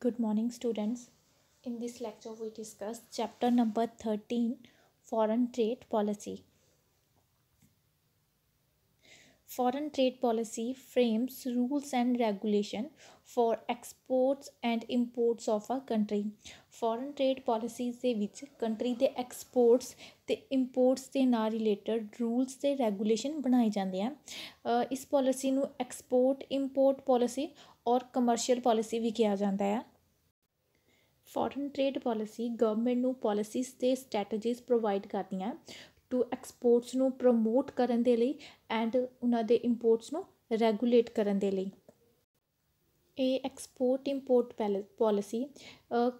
Good morning, students. In this lecture, we discuss chapter number 13 Foreign Trade Policy. foreign trade policy frames rules and regulation for exports and imports of a country foreign trade policies ਦੇ ਵਿੱਚ country ਦੇ exports ਤੇ ਇੰਪੋਰਟਸ ਦੇ ਨਾਲ related rules ਤੇ regulation ਬਣਾਏ ਜਾਂਦੇ ਆ ਇਸ ਪਾਲਿਸੀ ਨੂੰ ਐਕਸਪੋਰਟ ਇੰਪੋਰਟ ਪਾਲਿਸੀ ਔਰ ਕਮਰਸ਼ੀਅਲ ਪਾਲਿਸੀ ਵੀ ਕਿਹਾ ਜਾਂਦਾ ਹੈ ਫੋਰਨ ਟ੍ਰੇਡ ਪਾਲਿਸੀ ਗਵਰਨਮੈਂਟ ਨੂੰ ਪਾਲਿਸੀਜ਼ ਤੇ ਸਟ੍ਰੈਟਜੀਜ਼ ਪ੍ਰੋਵਾਈਡ ਕਰਦੀਆਂ ਟੂ ਐਕਸਪੋਰਟਸ ਨੂੰ ਪ੍ਰਮੋਟ ਕਰਨ ਦੇ ਲਈ ਐਂਡ ਉਹਨਾਂ ਦੇ ਇੰਪੋਰਟਸ ਨੂੰ ਰੈਗੂਲੇਟ ਕਰਨ ਦੇ ਲਈ ਇਹ ਐਕਸਪੋਰਟ ਇੰਪੋਰਟ ਪਾਲਿਸੀ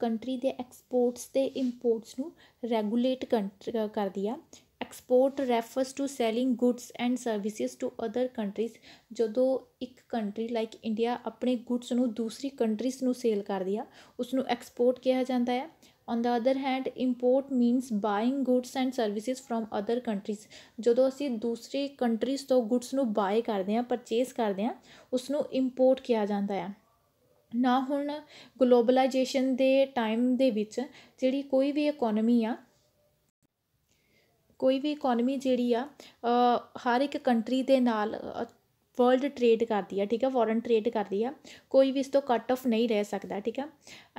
ਕੰਟਰੀ ਦੇ ਐਕਸਪੋਰਟਸ ਤੇ ਇੰਪੋਰਟਸ ਨੂੰ ਰੈਗੂਲੇਟ ਕਰਦੀ ਆ export refers to selling goods and services to other countries ਜਦੋਂ ਇੱਕ ਕੰਟਰੀ ਲਾਈਕ ਇੰਡੀਆ ਆਪਣੇ ਗੁੱਡਸ ਨੂੰ ਦੂਸਰੀ ਕੰਟਰੀਜ਼ ਨੂੰ ਸੇਲ ਕਰਦੀ ਆ ਉਸ ਨੂੰ ਐਕਸਪੋਰਟ ਕਿਹਾ ਜਾਂਦਾ ਹੈ on the other hand import means buying goods and services from other countries ਜਦੋਂ ਅਸੀਂ ਦੂਸਰੀ ਕੰਟਰੀਜ਼ ਤੋਂ ਗੁੱਡਸ ਨੂੰ ਬਾਏ ਕਰਦੇ ਹਾਂ ਪਰਚੇਸ ਕਰਦੇ ਹਾਂ ਉਸ ਨੂੰ ਇੰਪੋਰਟ ਕਿਹਾ ਜਾਂਦਾ ਹੈ ਨਾ ਹੁਣ ਗਲੋਬਲਾਈਜੇਸ਼ਨ ਦੇ ਟਾਈਮ ਦੇ ਵਿੱਚ ਜਿਹੜੀ ਕੋਈ ਵੀ ਇਕਨੋਮੀ ਆ ਕੋਈ ਵੀ ਇਕਨੋਮੀ ਜਿਹੜੀ ਆ ਹਰ ਇੱਕ ਕੰਟਰੀ ਦੇ ਨਾਲ ਵਰਲਡ ਟ੍ਰੇਡ ਕਰਦੀ ਆ ਠੀਕ ਆ ਫੋਰਨ ਟ੍ਰੇਡ ਕਰਦੀ ਆ ਕੋਈ ਵੀ ਇਸ ਤੋਂ ਕੱਟ ਆਫ ਨਹੀਂ ਰਹਿ ਸਕਦਾ ਠੀਕ ਆ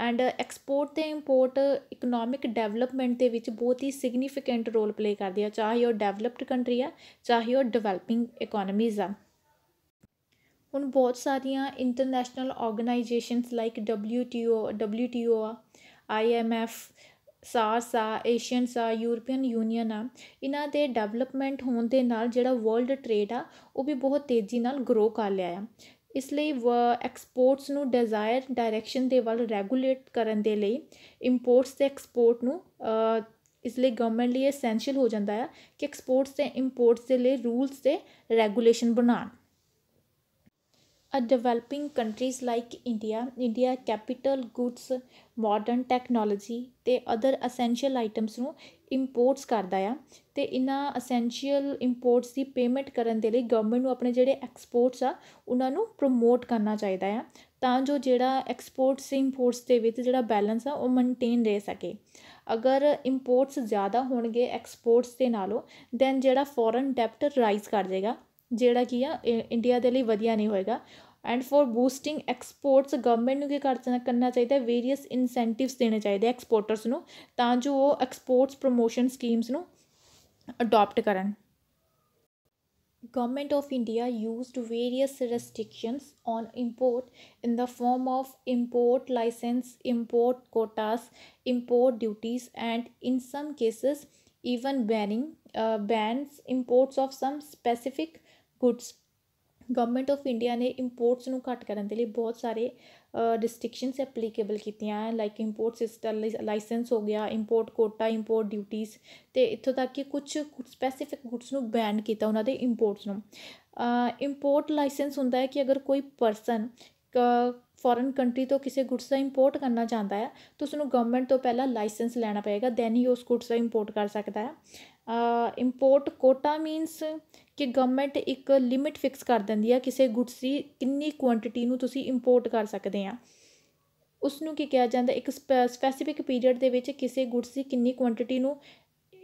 ਐਂਡ ਐਕਸਪੋਰਟ ਤੇ ਇੰਪੋਰਟ ਇਕਨੋਮਿਕ ਡਿਵੈਲਪਮੈਂਟ ਦੇ ਵਿੱਚ ਬਹੁਤ ਹੀ ਸਿਗਨੀਫੀਕੈਂਟ ਰੋਲ ਪਲੇ ਕਰਦੀ ਆ ਚਾਹੇ ਉਹ ਡਿਵੈਲਪਡ ਕੰਟਰੀ ਆ ਚਾਹੇ ਉਹ ਡਿਵੈਲਪਿੰਗ ਇਕਨੋਮੀਜ਼ ਆ ਹੁਣ ਬਹੁਤ ਸਾਰੀਆਂ international organisations like WTO WTO ਆ IMF ਸਾਰਸ ਆ ਏਸ਼ੀਅਨਸ ਆ ਯੂਰਪੀਅਨ ਯੂਨੀਅਨ ਆ ਇਹਨਾਂ ਦੇ ਡਿਵੈਲਪਮੈਂਟ ਹੋਣ ਦੇ ਨਾਲ ਜਿਹੜਾ ਵਰਲਡ ਟ੍ਰੇਡ ਆ ਉਹ ਵੀ ਬਹੁਤ ਤੇਜ਼ੀ ਨਾਲ ਗਰੋ ਕਰ ਲਿਆ ਆ ਇਸ ਲਈ ਐਕਸਪੋਰਟਸ ਨੂੰ ਡਿਜ਼ਾਇਰ ਡਾਇਰੈਕਸ਼ਨ ਦੇ ਵੱਲ ਰੈਗੂਲੇਟ ਕਰਨ ਦੇ ਲਈ ਇੰਪੋਰਟਸ ਤੇ ਐਕਸਪੋਰਟ ਨੂੰ ਇਸ ਲਈ ਗਵਰਨਮੈਂਟ ਲਈ ਐਸੈਂਸ਼ੀਅਲ ਹੋ ਜਾਂਦਾ ਆ ਕਿ ਐਕਸਪੋਰਟਸ ਤੇ ਇੰਪੋਰਟਸ ਦੇ ਲਈ ਰੂਲਸ ਤੇ ਰੈਗੂਲੇਸ਼ਨ ਬਣਾਉਣ a developing countries like india india capital goods modern technology ਤੇ other essential items ਨੂੰ imports ਕਰਦਾ ਆ ਤੇ ਇਹਨਾਂ essential imports ਦੀ payment ਕਰਨ ਦੇ ਲਈ ਗਵਰਨਮੈਂਟ ਨੂੰ ਆਪਣੇ ਜਿਹੜੇ exports ਆ ਉਹਨਾਂ ਨੂੰ promote ਕਰਨਾ ਚਾਹੀਦਾ ਆ ਤਾਂ ਜੋ ਜਿਹੜਾ exports ਤੇ imports ਦੇ ਵਿੱਚ ਜਿਹੜਾ ਬੈਲੈਂਸ ਆ ਉਹ ਮੇਨਟੇਨ ਰਹਿ ਸਕੇ ਅਗਰ ਇੰਪੋਰਟਸ ਜ਼ਿਆਦਾ ਹੋਣਗੇ ਐਕਸਪੋਰਟਸ ਦੇ ਨਾਲੋਂ ਦੈਨ ਜਿਹੜਾ ਫੋਰਨ ਡੈਪਟ ਰਾਈਜ਼ ਕਰ ਜਾਏਗਾ ਜਿਹੜਾ ਕੀ ਆ ਇ ਇੰਡੀਆ ਦੇ ਲਈ ਵਧੀਆ ਨਹੀਂ ਹੋਏਗਾ and for boosting exports government ਨੂੰ ਕੀ ਕਰਨਾ ਕਰਨਾ ਚਾਹੀਦਾ ਵੇਰੀਅਸ ਇਨਸੈਂਟਿਵਸ ਦੇਣੇ ਚਾਹੀਦੇ ਐਕਸਪੋਰਟਰਸ ਨੂੰ ਤਾਂ ਜੋ ਉਹ ਐਕਸਪੋਰਟਸ ਪ੍ਰੋਮੋਸ਼ਨ ਸਕੀਮਸ ਨੂੰ ਅਡਾਪਟ ਕਰਨ Government of India used various restrictions on import in the form of import license, import quotas, import duties, and in some cases even banning uh, bans imports of some specific goods government of India ਨੇ imports ਨੂੰ ਘੱਟ ਕਰਨ ਦੇ ਲਈ ਬਹੁਤ ਸਾਰੇ restrictions applicable ਕੀਤੀਆਂ ਹਨ ਲਾਈਕ ਇੰਪੋਰਟ ਸਿਸਟਮ ਲਾਇਸੈਂਸ ਹੋ ਗਿਆ ਇੰਪੋਰਟ ਕੋਟਾ ਇੰਪੋਰਟ ਡਿਊਟੀਆਂ ਤੇ ਇੱਥੋਂ ਤੱਕ ਕਿ ਕੁਝ ਸਪੈਸੀਫਿਕ ਗੁੱਡਸ ਨੂੰ ਬੈਨ ਕੀਤਾ ਉਹਨਾਂ ਦੇ ਇੰਪੋਰਟਸ ਨੂੰ ਇੰਪੋਰਟ ਲਾਇਸੈਂਸ ਹੁੰਦਾ ਹੈ ਕਿ ਅਗਰ ਕੋਈ ਪਰਸਨ ਫੋਰਨ ਕੰਟਰੀ ਤੋਂ ਕਿਸੇ ਗੁੱਡਸ ਦਾ ਇੰਪੋਰਟ ਕਰਨਾ ਚਾਹੁੰਦਾ ਹੈ ਤਾਂ ਉਸ ਨੂੰ ਗਵਰਨਮੈਂਟ ਤੋਂ ਪਹਿਲਾਂ ਲਾਇਸੈਂਸ ਲੈਣਾ ਪਏਗਾ ਦੈਨ ਹੀ ਉਸ ਗੁੱਡਸ ਦਾ ਇੰਪੋਰਟ ਕਰ ਸਕਦਾ ਹੈ ਇੰਪੋਰਟ ਕੋਟਾ ਮੀਨਸ ਕਿ ਗਵਰਨਮੈਂਟ ਇੱਕ ਲਿਮਿਟ ਫਿਕਸ ਕਰ ਦਿੰਦੀ ਆ ਕਿਸੇ ਗੁੱਡਸ ਦੀ ਕਿੰਨੀ ਕੁਆਂਟੀਟੀ ਨੂੰ ਤੁਸੀਂ ਇੰਪੋਰਟ ਕਰ ਸਕਦੇ ਆ ਉਸ ਨੂੰ ਕੀ ਕਿਹਾ ਜਾਂਦਾ ਇੱਕ ਸਪੈਸੀਫਿਕ ਪੀਰੀਅਡ ਦੇ ਵਿੱਚ ਕਿਸੇ ਗੁੱਡਸ ਦੀ ਕਿੰਨੀ ਕੁਆਂਟੀਟੀ ਨੂੰ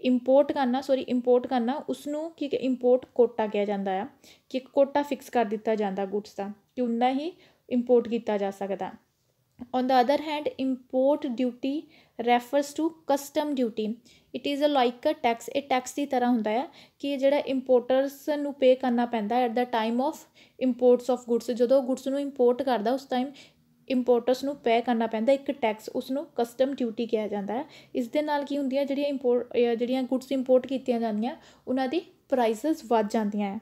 ਇੰਪੋਰਟ ਕਰਨਾ ਸੌਰੀ ਇੰਪੋਰਟ ਕਰਨਾ ਉਸ ਨੂੰ ਕੀ ਇੰਪੋਰਟ ਕੋਟਾ ਕਿਹਾ ਜਾਂਦਾ ਆ ਕਿ ਕੋਟਾ ਫਿਕਸ ਕਰ ਦਿੱਤਾ ਜਾਂਦਾ ਗੁੱਡਸ ਦਾ ਕਿ ਉਨਾ ਹੀ ਇੰਪੋਰਟ ਕੀਤਾ ਜਾ ਸਕਦਾ on the other hand import duty refers to custom duty it is a like a tax ਇਹ ਟੈਕਸ ਦੀ ਤਰ੍ਹਾਂ ਹੁੰਦਾ ਹੈ ਕਿ ਜਿਹੜਾ ਇੰਪੋਰਟਰਸ ਨੂੰ ਪੇ ਕਰਨਾ ਪੈਂਦਾ at the time of imports of goods ਜਦੋਂ ਗੁੱਡਸ ਨੂੰ ਇੰਪੋਰਟ ਕਰਦਾ ਉਸ ਟਾਈਮ ਇੰਪੋਰਟਰਸ ਨੂੰ ਪੇ ਕਰਨਾ ਪੈਂਦਾ ਇੱਕ ਟੈਕਸ ਉਸ ਨੂੰ ਕਸਟਮ ਡਿਊਟੀ ਕਿਹਾ ਜਾਂਦਾ ਹੈ ਇਸ ਦੇ ਨਾਲ ਕੀ ਹੁੰਦੀ ਹੈ ਜਿਹੜੀਆਂ ਇੰਪੋਰਟ ਜਿਹੜੀਆਂ ਗੁੱਡਸ ਇੰਪੋਰਟ ਕੀਤੀਆਂ ਜਾਂਦੀਆਂ ਉਹਨਾਂ ਦੀ ਪ੍ਰਾਈਸਸ ਵੱਧ ਜਾਂਦੀਆਂ ਹੈ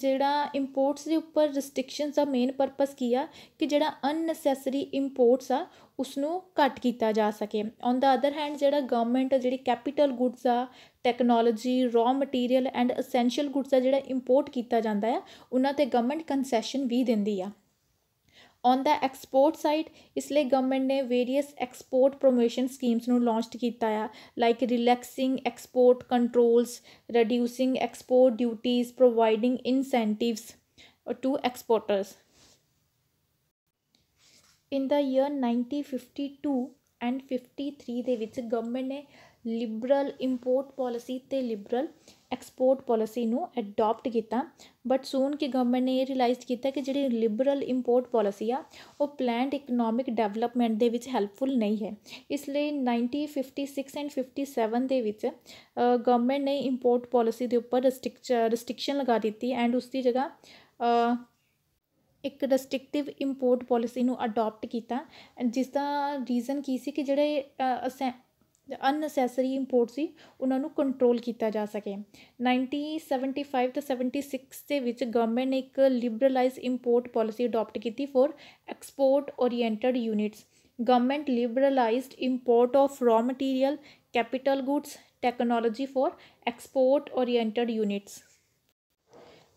ਜਿਹੜਾ ਇੰਪੋਰਟਸ ਦੇ ਉੱਪਰ ਰੈਸਟ੍ਰਿਕਸ਼ਨਸ ਦਾ ਮੇਨ ਪਰਪਸ ਕੀ ਆ ਕਿ ਜਿਹੜਾ ਅਨਨੈਸੈਸਰੀ ਇੰਪੋਰਟਸ ਆ ਉਸ ਨੂੰ ਘੱਟ ਕੀਤਾ ਜਾ ਸਕੇ ਔਨ ਦਾ ਅਦਰ ਹੈਂਡ ਜਿਹੜਾ ਗਵਰਨਮੈਂਟ ਜਿਹੜੀ ਕੈਪੀਟਲ ਗੁੱਡਸ ਆ technology raw material and essential goods ਆ ਜਿਹੜਾ ਇੰਪੋਰਟ ਕੀਤਾ ਜਾਂਦਾ ਆ ਉਹਨਾਂ ਤੇ ਗਵਰਨਮੈਂਟ ਕਨਸੈਸ਼ਨ ਵੀ ਦਿੰਦੀ ਆ ਔਨ ਦਾ ਐਕਸਪੋਰਟ ਸਾਈਡ ਇਸ ਲਈ ਗਵਰਨਮੈਂਟ ਨੇ ਵੇਰੀਅਸ ਐਕਸਪੋਰਟ ਪ੍ਰੋਮੋਸ਼ਨ ਸਕੀਮਸ ਨੂੰ ਲਾਂਚਡ ਕੀਤਾ ਆ like relaxing export controls reducing export duties providing incentives to exporters in the year 1952 and 53 ਦੇ ਵਿੱਚ ਗਵਰਨਮੈਂਟ ਨੇ ਲਿਬਰਲ ਇੰਪੋਰਟ ਪਾਲਿਸੀ ਤੇ ਲਿਬਰਲ ਐਕਸਪੋਰਟ ਪਾਲਿਸੀ ਨੂੰ ਅਡਾਪਟ ਕੀਤਾ ਬਟ ਸੂਨ ਕਿ ਗਵਰਨਮੈਂਟ ਨੇ ਇਹ ਰਿਅਲਾਈਜ਼ ਕੀਤਾ ਕਿ ਜਿਹੜੀ ਲਿਬਰਲ ਇੰਪੋਰਟ ਪਾਲਿਸੀ ਆ ਉਹ ਪਲੈਨਡ ਇਕਨੋਮਿਕ ਡਿਵੈਲਪਮੈਂਟ ਦੇ ਵਿੱਚ ਹੈਲਪਫੁਲ ਨਹੀਂ ਹੈ ਇਸ ਲਈ 1956 ਐਂਡ 57 ਦੇ ਵਿੱਚ ਗਵਰਨਮੈਂਟ ਨੇ ਇੰਪੋਰਟ ਪਾਲਿਸੀ ਦੇ ਉੱਪਰ ਰੈਸਟ੍ਰਿਕਸ਼ਨ ਲਗਾ ਦਿੱਤੀ ਐਂਡ ਉਸ ਦੀ ਜਗ੍ਹਾ ਇੱਕ ਰੈਸਟ੍ਰਿਕਟਿਵ ਇੰਪੋਰਟ ਪਾਲਿਸੀ ਨੂੰ ਅਡਾਪਟ ਕੀਤਾ ਜਿਸ ਦਾ ਰੀਜ਼ਨ ਕੀ ਸੀ ਕਿ ਜਿਹੜੇ ਅਨਨੈਸੈਸਰੀ ਇੰਪੋਰਟ ਸੀ ਉਹਨਾਂ ਨੂੰ ਕੰਟਰੋਲ ਕੀਤਾ ਜਾ ਸਕੇ 1975 ਤੋਂ 76 ਦੇ ਵਿੱਚ ਗਵਰਨਮੈਂਟ ਨੇ ਇੱਕ ਲਿਬਰਲਾਈਜ਼ ਇੰਪੋਰਟ ਪਾਲਿਸੀ ਅਡਾਪਟ ਕੀਤੀ for export oriented units government liberalised import of raw material capital goods technology for export oriented units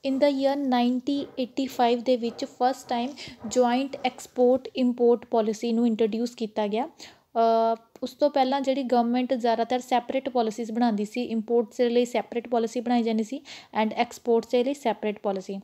in the year 1985 ਦੇ ਵਿੱਚ first time joint export import policy ਨੂੰ introduce ਕੀਤਾ ਗਿਆ ਉਸ ਤੋਂ ਪਹਿਲਾਂ ਜਿਹੜੀ ਗਵਰਨਮੈਂਟ ਜ਼ਿਆਦਾਤਰ ਸੈਪਰੇਟ ਪਾਲਿਸੀਜ਼ ਬਣਾਉਂਦੀ ਸੀ ਇੰਪੋਰਟਸ ਦੇ ਲਈ ਸੈਪਰੇਟ ਪਾਲਿਸੀ ਬਣਾਈ ਜਾਂਦੀ ਸੀ ਐਂਡ ਐਕਸਪੋਰਟਸ ਦੇ ਲਈ separate policy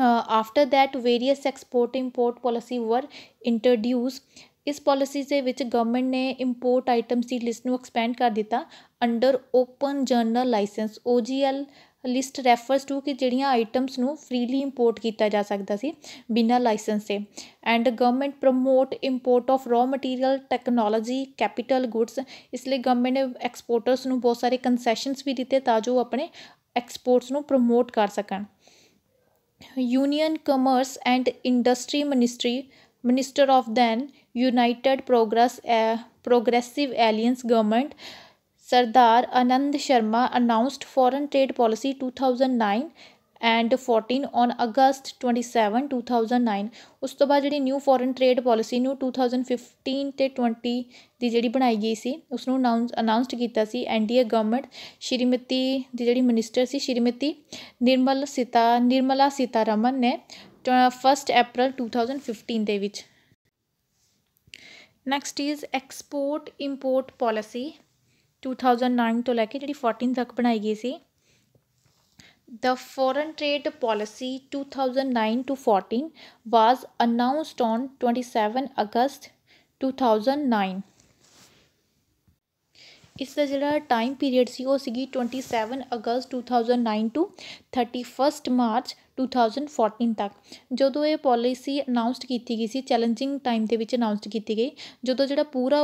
after that various export import policy were introduce ਇਸ ਪਾਲਿਸੀ ਦੇ ਵਿੱਚ ਗਵਰਨਮੈਂਟ ਨੇ ਇੰਪੋਰਟ ਆਈਟਮਸ ਦੀ ਲਿਸਟ ਨੂੰ ਐਕਸਪੈਂਡ ਕਰ ਦਿੱਤਾ under open general licence O G L list refers to ਕਿ ਜਿਹੜੀਆਂ ਆਈਟਮਸ ਨੂੰ ਫਰੀਲੀ ਇੰਪੋਰਟ ਕੀਤਾ ਜਾ ਸਕਦਾ ਸੀ ਬਿਨਾਂ ਲਾਇਸੈਂਸ ਦੇ and government promote import of raw material technology capital goods ਇਸ ਲਈ ਗਵਰਨਮੈਂਟ ਨੇ ਐਕਸਪੋਰਟਰਸ ਨੂੰ ਬਹੁਤ ਸਾਰੇ ਕਨਸੈਸ਼ਨਸ ਵੀ ਦਿੱਤੇ ਤਾਂ ਜੋ ਆਪਣੇ ਐਕਸਪੋਰਟਸ ਨੂੰ ਪ੍ਰਮੋਟ ਕਰ ਸਕਣ union commerce and industry ministry minister of then united progress progressive alliance government Sardar Anand Sharma announced foreign trade policy 2009 and 14 on August 27 2009 ਉਸ ਤੋਂ ਬਾਅਦ ਜਿਹੜੀ ਨਿਊ ਫੋਰਨ ਟ੍ਰੇਡ ਪਾਲਿਸੀ ਨੂੰ 2015 ਤੇ 20 ਦੀ ਜਿਹੜੀ ਬਣਾਈ ਗਈ ਸੀ ਉਸ ਨੂੰ ਅਨਾਉਂਸਡ ਕੀਤਾ ਸੀ ਐਨਡੀਏ ਗਵਰਨਮੈਂਟ ਸ਼੍ਰੀਮਤੀ ਦੀ ਜਿਹੜੀ ਮਿਨਿਸਟਰ ਸੀ ਸ਼੍ਰੀਮਤੀ ਨਿਰਮਲ ਸੀਤਾ ਨਿਰਮਲਾ ਸੀਤਾਰਮਨ ਨੇ 1 ਅਪ੍ਰੈਲ 2015 ਦੇ ਵਿੱਚ next is export import policy 2009 ਤੋਂ ਲੈ ਕੇ ਜਿਹੜੀ 14 ਤੱਕ ਬਣਾਈ ਗਈ ਸੀ The foreign trade policy 2009 to 14 was announced on 27 August 2009 ਇਸ ਦਾ ਜਿਹੜਾ ਟਾਈਮ ਪੀਰੀਅਡ ਸੀ ਉਹ ਸੀਗੀ 27 ਅਗਸਤ 2009 ਟੂ 31 ਮਾਰਚ 2014 ਤੱਕ ਜਦੋਂ ਇਹ ਪਾਲਿਸੀ ਅਨਾਉਂਸਡ ਕੀਤੀ ਗਈ ਸੀ ਚੈਲੰਜਿੰਗ ਟਾਈਮ ਦੇ ਵਿੱਚ ਅਨਾਉਂਸਡ ਕੀਤੀ ਗਈ ਜਦੋਂ ਜਿਹੜਾ ਪੂਰਾ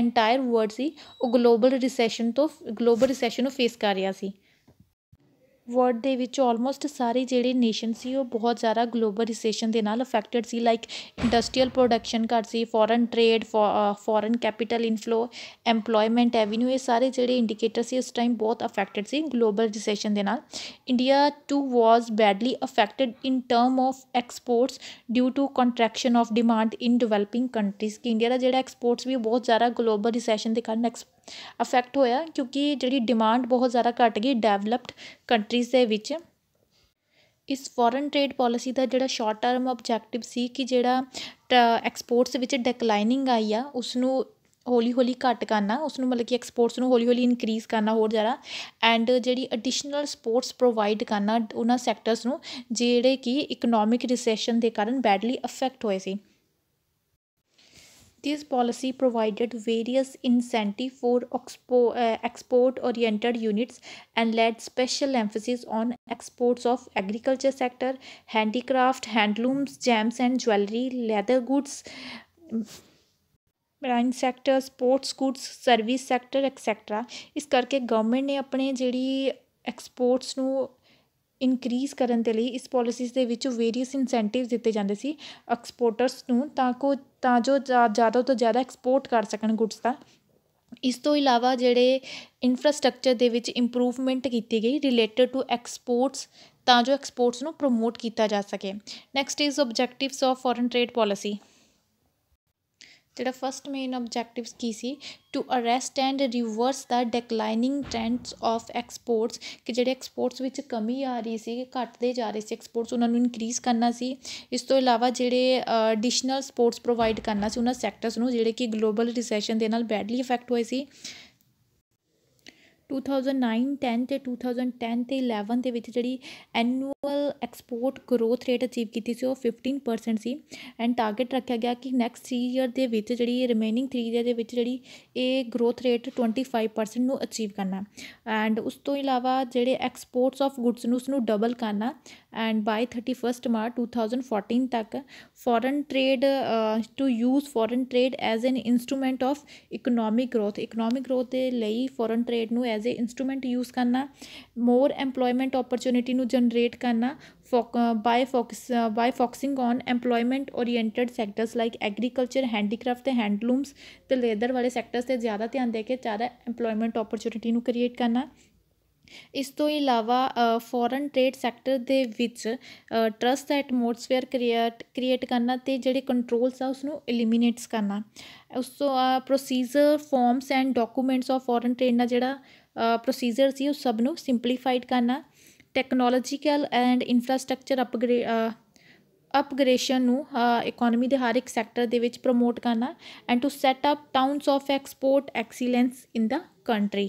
ਐਂਟਾਇਰ ਵਰਡ ਸੀ ਉਹ ਗਲੋਬਲ ਰਿਸੈਸ਼ਨ ਤੋਂ ਗਲੋਬਲ ਰਿਸੈਸ਼ਨ ਨੂੰ ਫੇਸ ਕਰ ਰਿਹਾ ਸੀ ਵਰਲਡ ਦੇ ਵਿੱਚ ਆਲਮੋਸਟ ਸਾਰੇ ਜਿਹੜੇ ਨੇਸ਼ਨ ਸੀ ਉਹ ਬਹੁਤ ਜ਼ਿਆਦਾ ਗਲੋਬਲ ਰਿਸੈਸ਼ਨ ਦੇ ਨਾਲ ਅਫੈਕਟਡ ਸੀ ਲਾਈਕ ਇੰਡਸਟਰੀਅਲ ਪ੍ਰੋਡਕਸ਼ਨ ਘੱਟ ਸੀ foreign trade foreign capital inflow employment avenue ਇਹ ਸਾਰੇ ਜਿਹੜੇ ਇੰਡੀਕੇਟਰ ਸੀ ਉਸ ਟਾਈਮ ਬਹੁਤ ਅਫੈਕਟਡ ਸੀ ਗਲੋਬਲ ਰਿਸੈਸ਼ਨ ਦੇ ਨਾਲ India too was badly affected in term of exports due to contraction of demand in developing countries ਕਿ ਇੰਡੀਆ ਦਾ ਜਿਹੜਾ ਐਕਸਪੋਰਟਸ ਵੀ ਬਹੁਤ ਜ਼ਿਆਦਾ ਗਲੋਬਲ ਰਿਸੈਸ਼ਨ ਦੇ ਕਾਰਨ ਅਫੈਕਟ ਹੋਇਆ ਕਿਉਂਕਿ ਜਿਹੜੀ ਡਿਮਾਂਡ ਬਹੁਤ ਜ਼ਿਆਦਾ ਘਟ ਗਈ ਡਿਵੈਲਪਡ ਕੰਟਰੀ ਇੰਡਸਟਰੀਜ਼ ਦੇ ਵਿੱਚ ਇਸ ਫੋਰਨ ਟ੍ਰੇਡ ਪਾਲਿਸੀ ਦਾ ਜਿਹੜਾ ਸ਼ਾਰਟ ਟਰਮ ਆਬਜੈਕਟਿਵ ਸੀ ਕਿ ਜਿਹੜਾ ਐਕਸਪੋਰਟਸ ਵਿੱਚ ਡਿਕਲਾਈਨਿੰਗ ਆਈ ਆ ਉਸ ਨੂੰ ਹੌਲੀ ਹੌਲੀ ਘਟ ਕਰਨਾ ਉਸ ਨੂੰ ਮਤਲਬ ਕਿ ਐਕਸਪੋਰਟਸ ਨੂੰ ਹੌਲੀ ਹੌਲੀ ਇਨਕਰੀਜ਼ ਕਰਨਾ ਹੋਰ ਜ਼ਿਆਦਾ ਐਂਡ ਜਿਹੜੀ ਐਡੀਸ਼ਨਲ ਸਪੋਰਟਸ ਪ੍ਰੋਵਾਈਡ ਕਰਨਾ ਉਹਨਾਂ ਸੈਕਟਰਸ ਨੂੰ ਜਿਹੜੇ ਕਿ ਇਕਨੋਮਿਕ ਰਿਸੈਸ਼ਨ ਦੇ ਕਾਰਨ ਬੈਡਲੀ ਅਫੈਕਟ ਹੋਏ ਸੀ This policy provided various incentive for export-oriented units and laid special emphasis on exports of agriculture sector, handicraft, handlooms, gems and jewelry, leather goods, marine sector sports goods service sector etcetera ਇਸ ਕਰਕੇ government ਨੇ ਆਪਣੇ ਜਿਹੜੀ exports ਨੂੰ increase ਕਰਨ ਦੇ ਲਈ ਇਸ ਪਾਲਿਸੀਜ਼ ਦੇ ਵਿੱਚ ਵੇਰੀਅਸ ਇਨਸੈਂਟਿਵਸ ਦਿੱਤੇ ਜਾਂਦੇ ਸੀ ਐਕਸਪੋਰਟਰਸ ਨੂੰ ਤਾਂ ਕੋ ਤਾਂ ਜੋ ਜ਼ਿਆਦਾ ਤੋਂ ਜ਼ਿਆਦਾ ਐਕਸਪੋਰਟ ਕਰ ਸਕਣ ਗੁੱਡਸ ਦਾ ਇਸ ਤੋਂ ਇਲਾਵਾ ਜਿਹੜੇ ਇਨਫਰਾਸਟ੍ਰਕਚਰ ਦੇ ਵਿੱਚ ਇੰਪਰੂਵਮੈਂਟ ਕੀਤੀ ਗਈ ਰਿਲੇਟਡ ਟੂ ਐਕਸਪੋਰਟਸ ਤਾਂ ਜੋ ਐਕਸਪੋਰਟਸ ਨੂੰ ਪ੍ਰੋਮੋਟ ਕੀਤਾ ਜਾ ਸਕੇ next is objectives of foreign trade policy ਜਿਹੜਾ ਫਸਟ ਮੇਨ ਆਬਜੈਕਟਿਵਸ ਕੀ ਸੀ to arrest and reverse the declining trends of exports ਕਿ ਜਿਹੜੇ ਐਕਸਪੋਰਟਸ ਵਿੱਚ ਕਮੀ ਆ ਰਹੀ ਸੀ ਘਟਦੇ ਜਾ ਰਹੇ ਸੀ ਐਕਸਪੋਰਟਸ ਉਹਨਾਂ ਨੂੰ ਇਨਕਰੀਜ਼ ਕਰਨਾ ਸੀ ਇਸ ਤੋਂ ਇਲਾਵਾ ਜਿਹੜੇ ਐਡੀਸ਼ਨਲ ਸਪੋਰਟਸ ਪ੍ਰੋਵਾਈਡ ਕਰਨਾ ਸੀ ਉਹਨਾਂ ਸੈਕਟਰਸ ਨੂੰ ਜਿਹੜੇ ਕਿ ਗਲੋਬਲ ਰਿਸੈਸ਼ਨ ਦੇ ਨਾਲ ਬੈਡਲੀ ਇਫੈਕਟ ਹੋਏ ਸੀ 2009-10 ਤੇ 2010 ਤੇ 11 ਦੇ ਵਿੱਚ ਜਿਹੜੀ annual export growth rate achieve ਕੀਤੀ ਸੀ ਉਹ 15% ਸੀ ਐਂਡ ਟਾਰਗੇਟ ਰੱਖਿਆ ਗਿਆ ਕਿ ਨੈਕਸਟ 3 ਇਅਰ ਦੇ ਵਿੱਚ ਜਿਹੜੀ ਰਿਮੇਨਿੰਗ 3 ਇਅਰ ਦੇ ਵਿੱਚ ਜਿਹੜੀ ਇਹ ਗਰੋਥ ਰੇਟ 25% ਨੂੰ ਅਚੀਵ ਕਰਨਾ ਐਂਡ ਉਸ ਤੋਂ ਇਲਾਵਾ ਜਿਹੜੇ ਐਕਸਪੋਰਟਸ ਆਫ ਗੁੱਡਸ ਨੂੰ ਉਸ ਨੂੰ ਡਬਲ ਕਰਨਾ ਐਂਡ ਬਾਈ 31 ਮਾਰਚ 2014 ਤੱਕ foreign trade to use foreign trade as an instrument of economic growth economic growth ਦੇ ਲਈ ਫੋਰਨ ਟ੍ਰੇਡ ਨੂੰ ਐਜ਼ ਅ ਇਨਸਟਰੂਮੈਂਟ ਯੂਜ਼ ਕਰਨਾ ਮੋਰ ਐਮਪਲੋਇਮੈਂਟ ਓਪਰਚੁਨਿਟੀ ਨੂੰ ਜਨਰੇਟ ਕਰਨਾ by focus by focusing on employment oriented sectors like agriculture handicraft ਤੇ handlooms ਤੇ leather ਵਾਲੇ sectors ਤੇ ਜ਼ਿਆਦਾ ਧਿਆਨ ਦੇ ਕੇ ਜ਼ਿਆਦਾ ਐਮਪਲੋਇਮੈਂਟ ਓਪਰਚੁਨਿਟੀ ਨੂੰ ਕ੍ਰੀਏਟ ਕਰਨਾ ਇਸ ਤੋਂ ਇਲਾਵਾ ਫੋਰਨ ਟ੍ਰੇਡ ਸੈਕਟਰ ਦੇ ਵਿੱਚ ਟਰਸਟ ਐਟਮੋਸਫੇਅਰ ਕ੍ਰੀਏਟ ਕ੍ਰੀਏਟ ਕਰਨਾ ਤੇ ਜਿਹੜੇ ਕੰਟਰੋਲਸ ਆ ਉਸ ਨੂੰ ਐਲੀਮੀਨੇਟਸ ਕਰਨਾ ਉਸ ਤੋਂ procedure forms and documents of foreign trade ਨਾਲ ਜਿਹੜਾ ਪ੍ਰੋਸੀਜਰ ਸੀ ਉਹ ਸਭ ਨੂੰ ਸਿੰਪਲੀਫਾਈਡ ਕਰਨਾ technological and infrastructure upgrade upgration ਨੂੰ ਇਕਨੋਮੀ ਦੇ ਹਰ ਇੱਕ ਸੈਕਟਰ ਦੇ ਵਿੱਚ ਪ੍ਰਮੋਟ ਕਰਨਾ and to set up towns of export excellence in the country